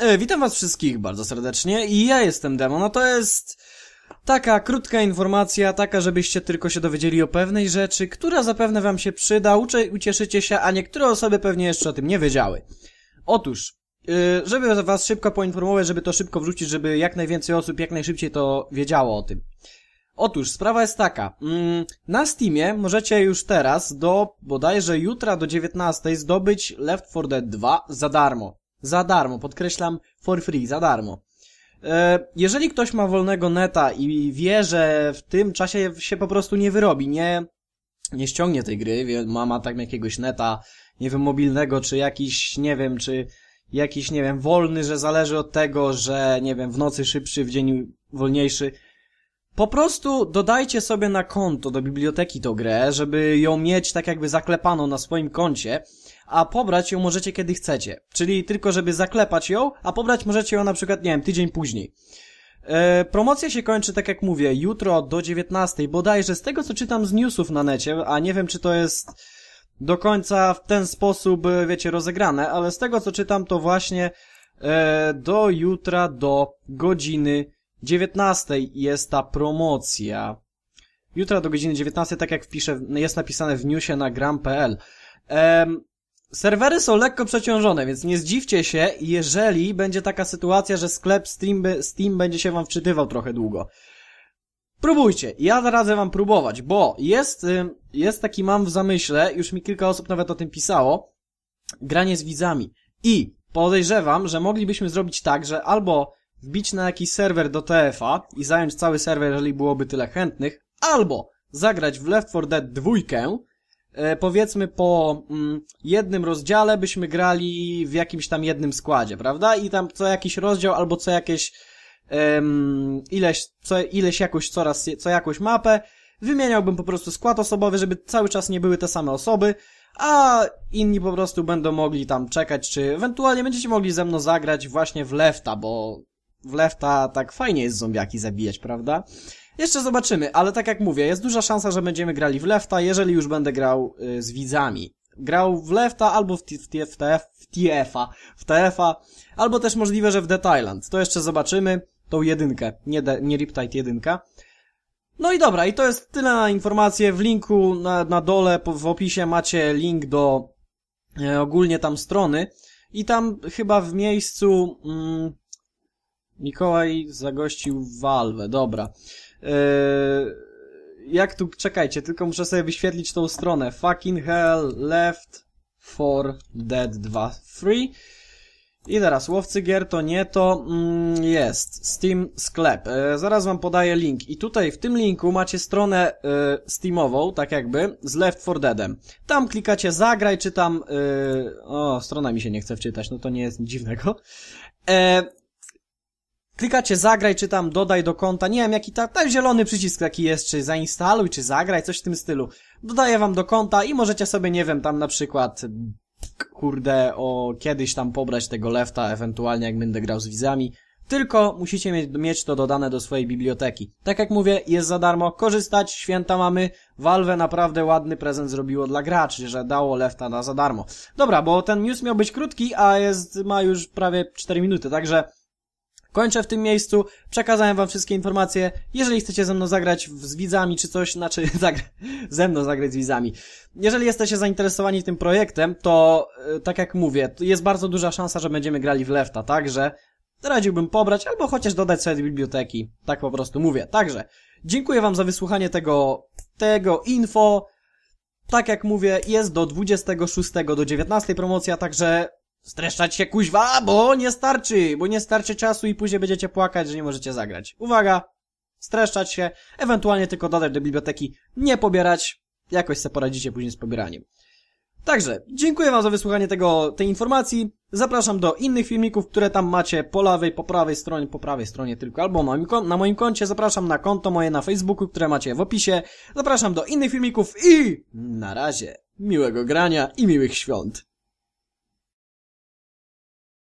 E, witam was wszystkich bardzo serdecznie i ja jestem Demon, no to jest taka krótka informacja, taka żebyście tylko się dowiedzieli o pewnej rzeczy, która zapewne wam się przyda, uczy, ucieszycie się, a niektóre osoby pewnie jeszcze o tym nie wiedziały. Otóż, e, żeby was szybko poinformować, żeby to szybko wrzucić, żeby jak najwięcej osób jak najszybciej to wiedziało o tym. Otóż, sprawa jest taka. Mm, na Steamie możecie już teraz do bodajże jutra do 19 zdobyć Left 4 Dead 2 za darmo. Za darmo, podkreślam, for free, za darmo. E, jeżeli ktoś ma wolnego neta i wie, że w tym czasie się po prostu nie wyrobi, nie, nie ściągnie tej gry, ma, ma tam jakiegoś neta, nie wiem, mobilnego, czy jakiś, nie wiem, czy jakiś, nie wiem, wolny, że zależy od tego, że, nie wiem, w nocy szybszy, w dzień wolniejszy, po prostu dodajcie sobie na konto do biblioteki tą grę, żeby ją mieć tak jakby zaklepaną na swoim koncie, a pobrać ją możecie kiedy chcecie. Czyli tylko żeby zaklepać ją, a pobrać możecie ją na przykład, nie wiem, tydzień później. E, promocja się kończy, tak jak mówię, jutro do 19, bodajże z tego co czytam z newsów na necie, a nie wiem czy to jest do końca w ten sposób, e, wiecie, rozegrane, ale z tego co czytam to właśnie e, do jutra do godziny 19 jest ta promocja. Jutro do godziny 19, tak jak wpiszę, jest napisane w newsie na gram.pl. Um, serwery są lekko przeciążone, więc nie zdziwcie się, jeżeli będzie taka sytuacja, że sklep Steam, Steam będzie się wam wczytywał trochę długo. Próbujcie, ja radzę wam próbować, bo jest, jest taki mam w zamyśle, już mi kilka osób nawet o tym pisało, granie z widzami. I podejrzewam, że moglibyśmy zrobić tak, że albo wbić na jakiś serwer do TFA i zająć cały serwer, jeżeli byłoby tyle chętnych, albo zagrać w Left 4 Dead 2, e, powiedzmy po mm, jednym rozdziale byśmy grali w jakimś tam jednym składzie, prawda? I tam co jakiś rozdział albo co jakieś um, ileś, co, ileś jakoś coraz, co jakąś mapę, wymieniałbym po prostu skład osobowy, żeby cały czas nie były te same osoby, a inni po prostu będą mogli tam czekać, czy ewentualnie będziecie mogli ze mną zagrać właśnie w Lefta, bo w lefta tak fajnie jest zombiaki zabijać, prawda? Jeszcze zobaczymy, ale tak jak mówię, jest duża szansa, że będziemy grali w lefta, jeżeli już będę grał y, z widzami. Grał w lefta albo w, TF, w, TF, w a w TF-a, albo też możliwe, że w The Thailand. To jeszcze zobaczymy, tą jedynkę, nie, de, nie Riptide jedynka. No i dobra, i to jest tyle na informacje. W linku na, na dole w opisie macie link do e, ogólnie tam strony i tam chyba w miejscu... Mm, Mikołaj zagościł w dobra. Yy, jak tu, czekajcie, tylko muszę sobie wyświetlić tą stronę. Fucking hell, left, for, dead 2, 3. I teraz, łowcy gier to nie to, mm, jest Steam sklep. E, zaraz wam podaję link. I tutaj w tym linku macie stronę e, Steamową, tak jakby, z Left 4 Deadem. Tam klikacie zagraj, czy tam... E, o, strona mi się nie chce wczytać, no to nie jest nic dziwnego. Klikacie zagraj, czy tam dodaj do konta, nie wiem jaki ta, ten zielony przycisk taki jest, czy zainstaluj, czy zagraj, coś w tym stylu. Dodaję wam do konta i możecie sobie, nie wiem, tam na przykład, kurde, o kiedyś tam pobrać tego lefta, ewentualnie jak będę grał z widzami. Tylko musicie mieć, mieć to dodane do swojej biblioteki. Tak jak mówię, jest za darmo, korzystać, święta mamy. Valve naprawdę ładny prezent zrobiło dla graczy, że dało lefta na za darmo. Dobra, bo ten news miał być krótki, a jest, ma już prawie 4 minuty, także kończę w tym miejscu. Przekazałem wam wszystkie informacje. Jeżeli chcecie ze mną zagrać z widzami czy coś, znaczy zagra ze mną zagrać z widzami. Jeżeli jesteście zainteresowani tym projektem, to e, tak jak mówię, jest bardzo duża szansa, że będziemy grali w Lefta, także radziłbym pobrać albo chociaż dodać sobie biblioteki. Tak po prostu mówię. Także dziękuję wam za wysłuchanie tego, tego info. Tak jak mówię, jest do 26 do 19 promocja, także Streszczać się kuźwa, bo nie starczy, bo nie starczy czasu i później będziecie płakać, że nie możecie zagrać. Uwaga! Streszczać się, ewentualnie tylko dodać do biblioteki, nie pobierać, jakoś sobie poradzicie później z pobieraniem. Także, dziękuję wam za wysłuchanie tego, tej informacji, zapraszam do innych filmików, które tam macie po lewej, po prawej stronie, po prawej stronie tylko, albo na moim, na moim koncie, zapraszam na konto moje na Facebooku, które macie w opisie, zapraszam do innych filmików i na razie, miłego grania i miłych świąt.